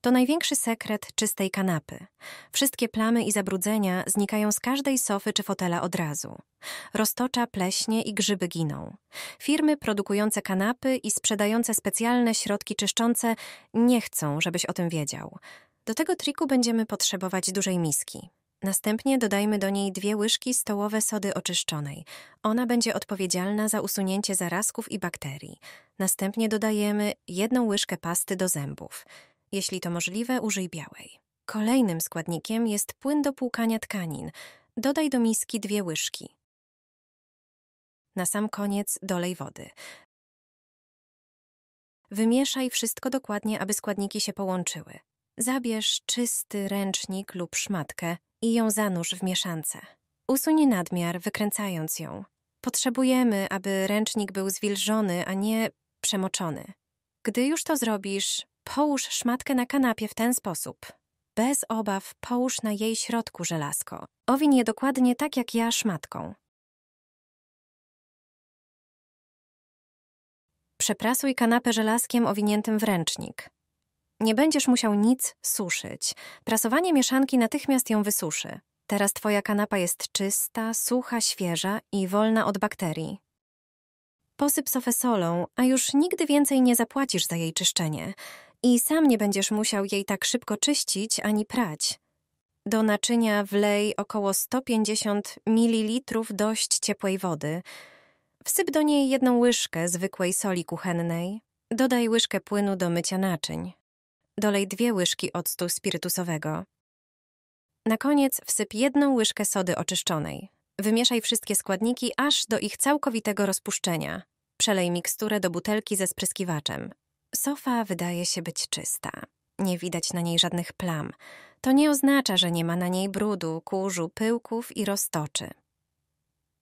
To największy sekret czystej kanapy. Wszystkie plamy i zabrudzenia znikają z każdej sofy czy fotela od razu. Roztocza, pleśnie i grzyby giną. Firmy produkujące kanapy i sprzedające specjalne środki czyszczące nie chcą, żebyś o tym wiedział. Do tego triku będziemy potrzebować dużej miski. Następnie dodajmy do niej dwie łyżki stołowe sody oczyszczonej. Ona będzie odpowiedzialna za usunięcie zarazków i bakterii. Następnie dodajemy jedną łyżkę pasty do zębów. Jeśli to możliwe, użyj białej. Kolejnym składnikiem jest płyn do płukania tkanin. Dodaj do miski dwie łyżki. Na sam koniec dolej wody. Wymieszaj wszystko dokładnie, aby składniki się połączyły. Zabierz czysty ręcznik lub szmatkę i ją zanurz w mieszance. Usuń nadmiar, wykręcając ją. Potrzebujemy, aby ręcznik był zwilżony, a nie przemoczony. Gdy już to zrobisz, Połóż szmatkę na kanapie w ten sposób. Bez obaw połóż na jej środku żelazko. Owin je dokładnie tak jak ja szmatką. Przeprasuj kanapę żelazkiem owiniętym w ręcznik. Nie będziesz musiał nic suszyć. Prasowanie mieszanki natychmiast ją wysuszy. Teraz twoja kanapa jest czysta, sucha, świeża i wolna od bakterii. Posyp sofę solą, a już nigdy więcej nie zapłacisz za jej czyszczenie i sam nie będziesz musiał jej tak szybko czyścić ani prać. Do naczynia wlej około 150 ml dość ciepłej wody. Wsyp do niej jedną łyżkę zwykłej soli kuchennej. Dodaj łyżkę płynu do mycia naczyń. Dolej dwie łyżki octu spirytusowego. Na koniec wsyp jedną łyżkę sody oczyszczonej. Wymieszaj wszystkie składniki aż do ich całkowitego rozpuszczenia. Przelej miksturę do butelki ze spryskiwaczem. Sofa wydaje się być czysta. Nie widać na niej żadnych plam. To nie oznacza, że nie ma na niej brudu, kurzu, pyłków i roztoczy.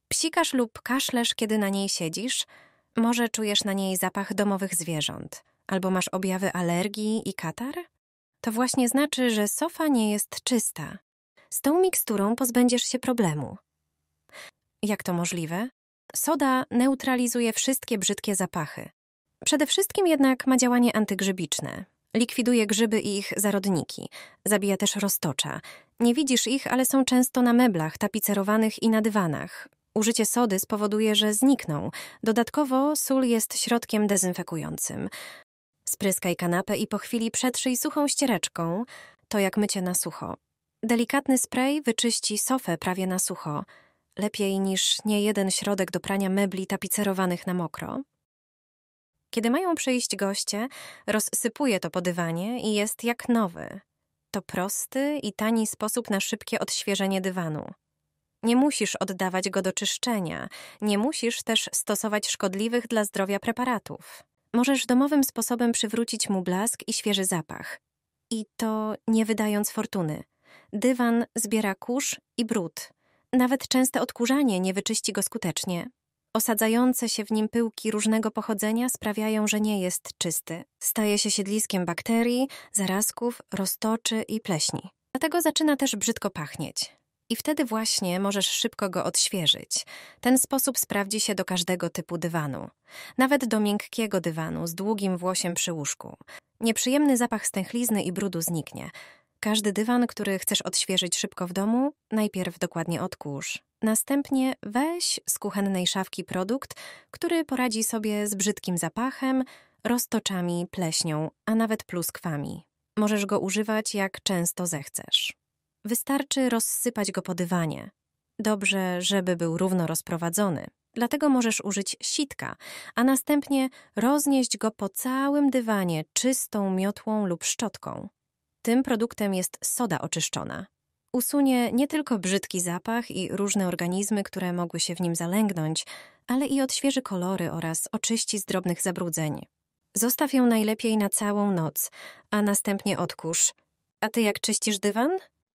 Psikasz lub kaszlesz, kiedy na niej siedzisz, może czujesz na niej zapach domowych zwierząt, albo masz objawy alergii i katar? To właśnie znaczy, że sofa nie jest czysta. Z tą miksturą pozbędziesz się problemu. Jak to możliwe? Soda neutralizuje wszystkie brzydkie zapachy. Przede wszystkim jednak ma działanie antygrzybiczne. Likwiduje grzyby i ich zarodniki, zabija też roztocza. Nie widzisz ich, ale są często na meblach tapicerowanych i na dywanach. Użycie sody spowoduje, że znikną. Dodatkowo sól jest środkiem dezynfekującym. Spryskaj kanapę i po chwili przetrzyj suchą ściereczką. To jak mycie na sucho. Delikatny spray wyczyści sofę prawie na sucho. Lepiej niż nie jeden środek do prania mebli tapicerowanych na mokro. Kiedy mają przyjść goście, rozsypuje to po dywanie i jest jak nowy. To prosty i tani sposób na szybkie odświeżenie dywanu. Nie musisz oddawać go do czyszczenia, nie musisz też stosować szkodliwych dla zdrowia preparatów. Możesz domowym sposobem przywrócić mu blask i świeży zapach. I to nie wydając fortuny. Dywan zbiera kurz i brud. Nawet częste odkurzanie nie wyczyści go skutecznie. Osadzające się w nim pyłki różnego pochodzenia sprawiają, że nie jest czysty. Staje się siedliskiem bakterii, zarazków, roztoczy i pleśni. Dlatego zaczyna też brzydko pachnieć. I wtedy właśnie możesz szybko go odświeżyć. Ten sposób sprawdzi się do każdego typu dywanu. Nawet do miękkiego dywanu z długim włosiem przy łóżku. Nieprzyjemny zapach stęchlizny i brudu zniknie. Każdy dywan, który chcesz odświeżyć szybko w domu, najpierw dokładnie odkurz. Następnie weź z kuchennej szafki produkt, który poradzi sobie z brzydkim zapachem, roztoczami, pleśnią, a nawet pluskwami. Możesz go używać jak często zechcesz. Wystarczy rozsypać go po dywanie. Dobrze, żeby był równo rozprowadzony. Dlatego możesz użyć sitka, a następnie roznieść go po całym dywanie czystą miotłą lub szczotką. Tym produktem jest soda oczyszczona. Usunie nie tylko brzydki zapach i różne organizmy, które mogły się w nim zalęgnąć, ale i odświeży kolory oraz oczyści z drobnych zabrudzeń. Zostaw ją najlepiej na całą noc, a następnie odkurz. A ty jak czyścisz dywan?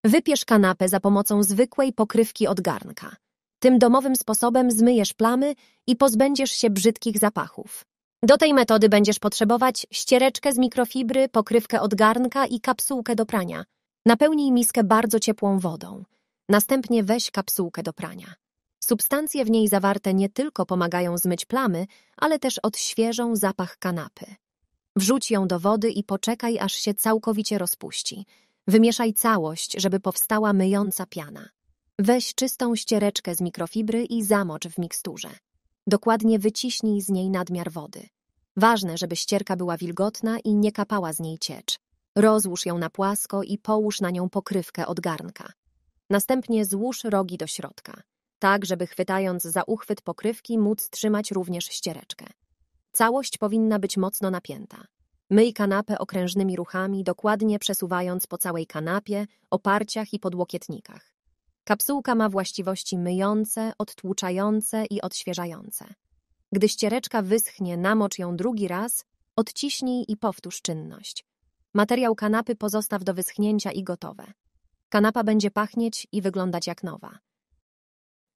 Wypiesz kanapę za pomocą zwykłej pokrywki od garnka. Tym domowym sposobem zmyjesz plamy i pozbędziesz się brzydkich zapachów. Do tej metody będziesz potrzebować ściereczkę z mikrofibry, pokrywkę od garnka i kapsułkę do prania. Napełnij miskę bardzo ciepłą wodą. Następnie weź kapsułkę do prania. Substancje w niej zawarte nie tylko pomagają zmyć plamy, ale też odświeżą zapach kanapy. Wrzuć ją do wody i poczekaj, aż się całkowicie rozpuści. Wymieszaj całość, żeby powstała myjąca piana. Weź czystą ściereczkę z mikrofibry i zamocz w miksturze. Dokładnie wyciśnij z niej nadmiar wody. Ważne, żeby ścierka była wilgotna i nie kapała z niej ciecz. Rozłóż ją na płasko i połóż na nią pokrywkę od garnka. Następnie złóż rogi do środka, tak żeby chwytając za uchwyt pokrywki móc trzymać również ściereczkę. Całość powinna być mocno napięta. Myj kanapę okrężnymi ruchami, dokładnie przesuwając po całej kanapie, oparciach i podłokietnikach. Kapsułka ma właściwości myjące, odtłuczające i odświeżające. Gdy ściereczka wyschnie, namocz ją drugi raz, odciśnij i powtórz czynność. Materiał kanapy pozostaw do wyschnięcia i gotowe. Kanapa będzie pachnieć i wyglądać jak nowa.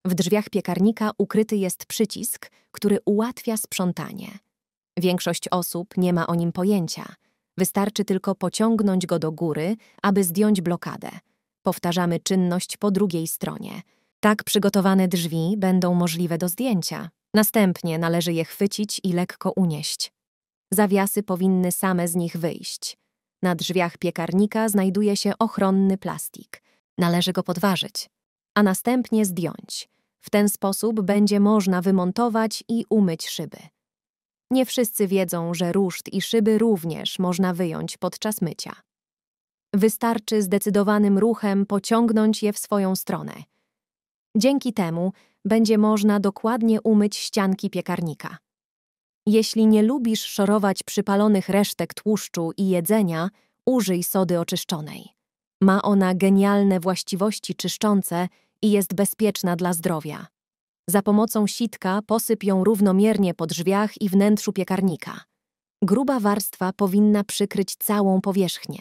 W drzwiach piekarnika ukryty jest przycisk, który ułatwia sprzątanie. Większość osób nie ma o nim pojęcia. Wystarczy tylko pociągnąć go do góry, aby zdjąć blokadę. Powtarzamy czynność po drugiej stronie. Tak przygotowane drzwi będą możliwe do zdjęcia. Następnie należy je chwycić i lekko unieść. Zawiasy powinny same z nich wyjść. Na drzwiach piekarnika znajduje się ochronny plastik. Należy go podważyć, a następnie zdjąć. W ten sposób będzie można wymontować i umyć szyby. Nie wszyscy wiedzą, że ruszt i szyby również można wyjąć podczas mycia. Wystarczy zdecydowanym ruchem pociągnąć je w swoją stronę. Dzięki temu będzie można dokładnie umyć ścianki piekarnika. Jeśli nie lubisz szorować przypalonych resztek tłuszczu i jedzenia, użyj sody oczyszczonej. Ma ona genialne właściwości czyszczące i jest bezpieczna dla zdrowia. Za pomocą sitka posyp ją równomiernie po drzwiach i wnętrzu piekarnika. Gruba warstwa powinna przykryć całą powierzchnię.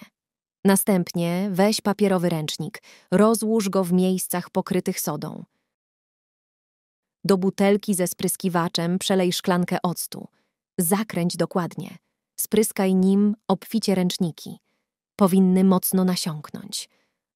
Następnie weź papierowy ręcznik, rozłóż go w miejscach pokrytych sodą. Do butelki ze spryskiwaczem przelej szklankę octu. Zakręć dokładnie. Spryskaj nim obficie ręczniki. Powinny mocno nasiąknąć.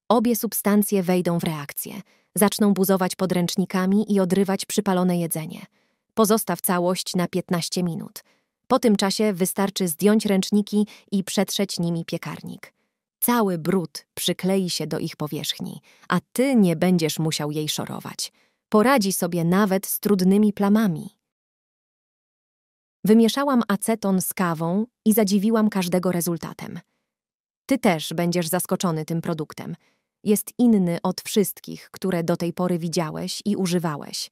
Obie substancje wejdą w reakcję. Zaczną buzować pod ręcznikami i odrywać przypalone jedzenie. Pozostaw całość na 15 minut. Po tym czasie wystarczy zdjąć ręczniki i przetrzeć nimi piekarnik cały brud przyklei się do ich powierzchni, a ty nie będziesz musiał jej szorować. Poradzi sobie nawet z trudnymi plamami. Wymieszałam aceton z kawą i zadziwiłam każdego rezultatem. Ty też będziesz zaskoczony tym produktem. Jest inny od wszystkich, które do tej pory widziałeś i używałeś.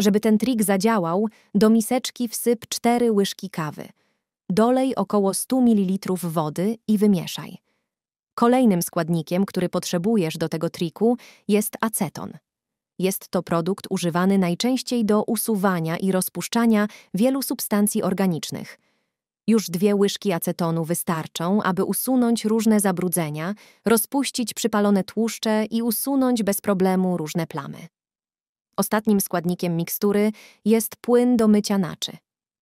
Żeby ten trik zadziałał, do miseczki wsyp cztery łyżki kawy. Dolej około 100 ml wody i wymieszaj. Kolejnym składnikiem, który potrzebujesz do tego triku, jest aceton. Jest to produkt używany najczęściej do usuwania i rozpuszczania wielu substancji organicznych. Już dwie łyżki acetonu wystarczą, aby usunąć różne zabrudzenia, rozpuścić przypalone tłuszcze i usunąć bez problemu różne plamy. Ostatnim składnikiem mikstury jest płyn do mycia naczy.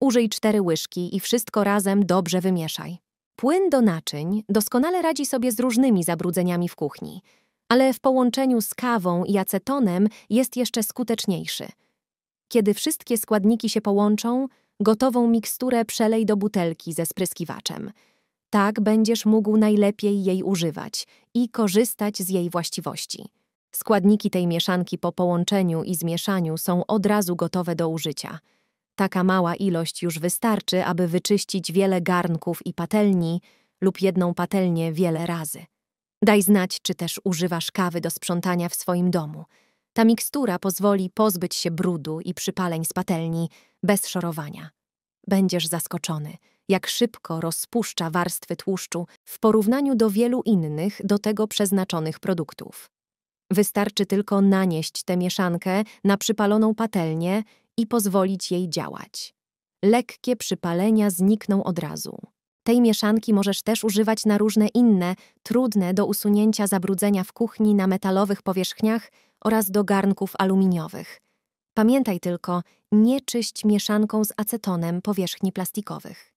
Użyj cztery łyżki i wszystko razem dobrze wymieszaj. Płyn do naczyń doskonale radzi sobie z różnymi zabrudzeniami w kuchni, ale w połączeniu z kawą i acetonem jest jeszcze skuteczniejszy. Kiedy wszystkie składniki się połączą, gotową miksturę przelej do butelki ze spryskiwaczem. Tak będziesz mógł najlepiej jej używać i korzystać z jej właściwości. Składniki tej mieszanki po połączeniu i zmieszaniu są od razu gotowe do użycia. Taka mała ilość już wystarczy, aby wyczyścić wiele garnków i patelni lub jedną patelnię wiele razy. Daj znać, czy też używasz kawy do sprzątania w swoim domu. Ta mikstura pozwoli pozbyć się brudu i przypaleń z patelni bez szorowania. Będziesz zaskoczony, jak szybko rozpuszcza warstwy tłuszczu w porównaniu do wielu innych do tego przeznaczonych produktów. Wystarczy tylko nanieść tę mieszankę na przypaloną patelnię i pozwolić jej działać. Lekkie przypalenia znikną od razu. Tej mieszanki możesz też używać na różne inne, trudne do usunięcia zabrudzenia w kuchni na metalowych powierzchniach oraz do garnków aluminiowych. Pamiętaj tylko, nie czyść mieszanką z acetonem powierzchni plastikowych.